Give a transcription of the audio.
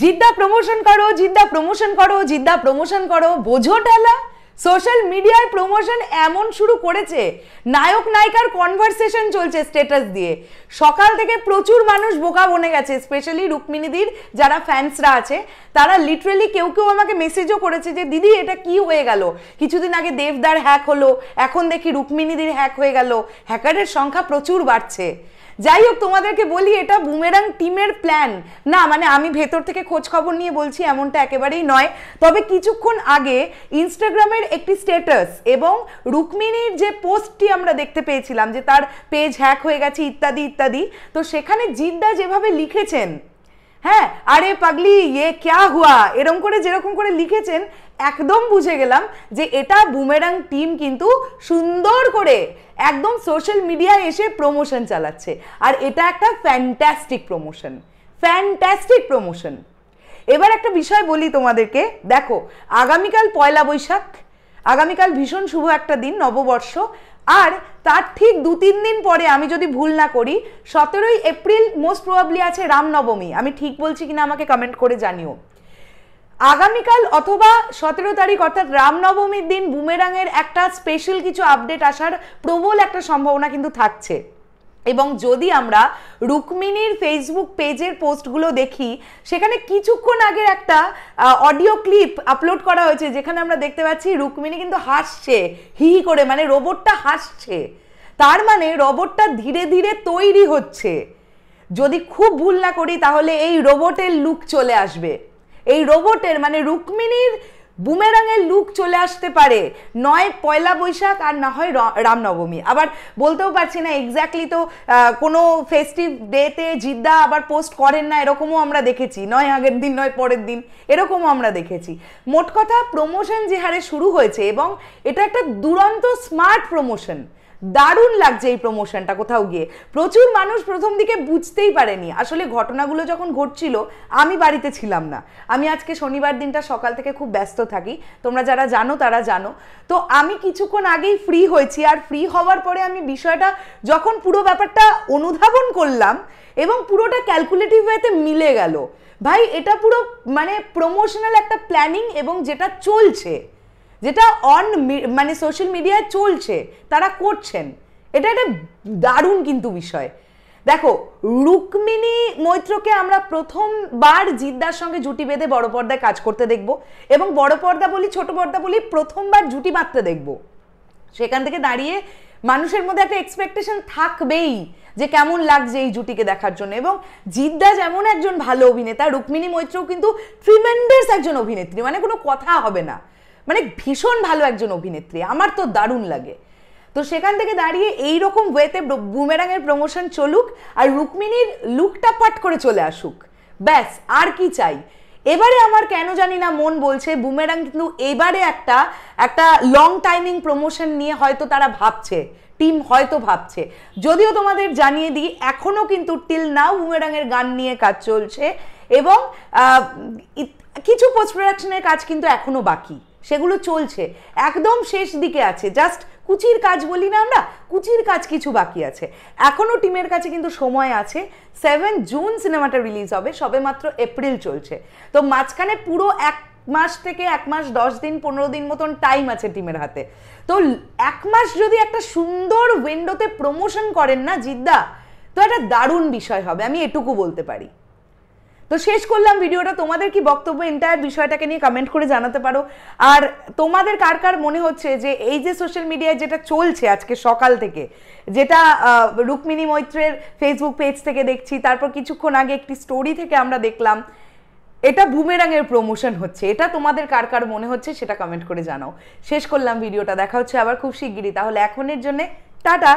Jeddah promotion করো Jeddah promotion করো Jeddah promotion করো বোঝো ঠেলা সোশ্যাল মিডিয়ায় প্রমোশন এমন শুরু করেছে নায়ক নায়িকার কনভারসেশন চলছে স্ট্যাটাস দিয়ে সকাল থেকে প্রচুর মানুষ বোকা বনে গেছে স্পেশালি রুক্মিণীদির যারা ফ্যান্সরা আছে তারা লিটারেলি কেউ কেউ আমাকে মেসেজও করেছে যে দিদি এটা কি হয়ে গেল কিছুদিন আগে দেবদার হ্যাক হলো এখন দেখি রুক্মিণীদির হ্যাক হয়ে গেল হ্যাকারের সংখ্যা প্রচুর বাড়ছে যাই হোক তোমাদেরকে বলি এটা বুমেরাং টিমের প্ল্যান না মানে আমি ভেতর থেকে খোঁজ খবর নিয়ে বলছি এমনটা একেবারেই নয় তবে কিছুক্ষণ আগে ইনস্টাগ্রামের একটি স্ট্যাটাস এবং রুক্মিণীর যে পোস্টটি আমরা দেখতে পেয়েছিলাম যে তার পেজ হ্যাক হয়ে গেছে ইত্যাদি ইত্যাদি তো সেখানে জিদ্দা যেভাবে লিখেছেন হ্যাঁ আরে পাগলি ইয়ে ক্যা হুয়া এরম করে যেরকম করে লিখেছেন একদম বুঝে গেলাম যে এটা বুমেরাং টিম কিন্তু সুন্দর করে একদম সোশ্যাল মিডিয়ায় এসে প্রমোশন চালাচ্ছে আর এটা একটা ফ্যান্টাস্টিক প্রমোশন ফ্যান্টাস্টিক প্রমোশন এবার একটা বিষয় বলি তোমাদেরকে দেখো আগামীকাল পয়লা বৈশাখ আগামীকাল ভীষণ শুভ একটা দিন নববর্ষ আর তার ঠিক দু তিন দিন পরে আমি যদি ভুল না করি সতেরোই এপ্রিল মোস্ট প্রবাবলি আছে রামনবমী আমি ঠিক বলছি কিনা আমাকে কমেন্ট করে জানিও আগামীকাল অথবা সতেরো তারিখ অর্থাৎ রামনবমীর দিন বুমেরাঙের একটা স্পেশাল কিছু আপডেট আসার প্রবল একটা সম্ভাবনা কিন্তু থাকছে এবং যদি আমরা রুক্মিণীর ফেসবুক পেজের পোস্টগুলো দেখি সেখানে কিছুক্ষণ আগের একটা অডিও ক্লিপ আপলোড করা হয়েছে যেখানে আমরা দেখতে পাচ্ছি রুক্মিণী কিন্তু হাসছে হি করে মানে রোবটটা হাসছে তার মানে রোবটটা ধীরে ধীরে তৈরি হচ্ছে যদি খুব ভুল না করি তাহলে এই রোবটের লুক চলে আসবে এই রোবটের মানে রুক্মিণীর বুমেরাঙের লুক চলে আসতে পারে নয় পয়লা বৈশাখ আর না হয় রামনবমী আবার বলতেও পারছি না এক্স্যাক্টলি তো কোনো ফেস্টিভ ডেতে জিদ্দা আবার পোস্ট করেন না এরকমও আমরা দেখেছি নয় আগের দিন নয় পরের দিন এরকমও আমরা দেখেছি মোট কথা প্রমোশন যে হারে শুরু হয়েছে এবং এটা একটা দুরন্ত স্মার্ট প্রমোশন দারুণ লাগছে এই প্রমোশনটা কোথাও গিয়ে প্রচুর মানুষ প্রথম দিকে বুঝতেই পারেনি আসলে ঘটনাগুলো যখন ঘটছিল আমি বাড়িতে ছিলাম না আমি আজকে শনিবার দিনটা সকাল থেকে খুব ব্যস্ত থাকি তোমরা যারা জানো তারা জানো তো আমি কিছুক্ষণ আগেই ফ্রি হয়েছি আর ফ্রি হওয়ার পরে আমি বিষয়টা যখন পুরো ব্যাপারটা অনুধাবন করলাম এবং পুরোটা ক্যালকুলেটিভ ওয়েতে মিলে গেল ভাই এটা পুরো মানে প্রমোশনাল একটা প্ল্যানিং এবং যেটা চলছে যেটা অন মানে সোশ্যাল মিডিয়ায় চলছে তারা করছেন এটা একটা দারুণ কিন্তু বিষয় দেখো রুক্মিণী মৈত্রকে আমরা প্রথমবার জিদ্দার সঙ্গে জুটি বেঁধে বড় পর্দায় কাজ করতে দেখব এবং বড় পর্দা বলি ছোট পর্দা বলি প্রথমবার জুটি বাঁধতে দেখব সেখান থেকে দাঁড়িয়ে মানুষের মধ্যে একটা এক্সপেকটেশন থাকবেই যে কেমন লাগছে এই জুটিকে দেখার জন্য এবং জিদ্দা যেমন একজন ভালো অভিনেতা রুক্মিণী মৈত্রও কিন্তু ট্রিমেন্ডাস একজন অভিনেত্রী মানে কোনো কথা হবে না মানে ভীষণ ভালো একজন অভিনেত্রী আমার তো দারুণ লাগে তো সেখান থেকে দাঁড়িয়ে এই রকম ওয়েতে বুমেরাঙের প্রমোশন চলুক আর রুক্মিণীর লুকটা পাট করে চলে আসুক ব্যাস আর কি চাই এবারে আমার কেন জানি না মন বলছে বুমেরাং কিন্তু এবারে একটা একটা লং টাইমিং প্রমোশন নিয়ে হয়তো তারা ভাবছে টিম হয়তো ভাবছে যদিও তোমাদের জানিয়ে দিই এখনও কিন্তু টিল নাও বুমেরাঙের গান নিয়ে কাজ চলছে এবং কিছু পোস্ট প্রোডাকশনের কাজ কিন্তু এখনও বাকি সেগুলো চলছে একদম শেষ দিকে আছে জাস্ট কুচির কাজ বলি না আমরা কুচির কাজ কিছু বাকি আছে এখনও টিমের কাছে কিন্তু সময় আছে সেভেন জুন সিনেমাটা রিলিজ হবে সবে মাত্র এপ্রিল চলছে তো মাঝখানে পুরো এক মাস থেকে এক মাস দশ দিন পনেরো দিন মতন টাইম আছে টিমের হাতে তো এক মাস যদি একটা সুন্দর উইন্ডোতে প্রমোশন করেন না জিদ্দা তো একটা দারুণ বিষয় হবে আমি এটুকু বলতে পারি তো শেষ করলাম ভিডিওটা তোমাদের কি বক্তব্য এন্টায়ার বিষয়টাকে নিয়ে কমেন্ট করে জানাতে পারো আর তোমাদের কার কার মনে হচ্ছে যে এই যে সোশ্যাল মিডিয়ায় যেটা চলছে আজকে সকাল থেকে যেটা রুক্মিণী মৈত্রের ফেসবুক পেজ থেকে দেখছি তারপর কিছুক্ষণ আগে একটি স্টোরি থেকে আমরা দেখলাম এটা বুমেরাঙের প্রমোশন হচ্ছে এটা তোমাদের কার কার মনে হচ্ছে সেটা কমেন্ট করে জানাও শেষ করলাম ভিডিওটা দেখা হচ্ছে আবার খুব শিগগিরই তাহলে এখনের জন্যে টাটা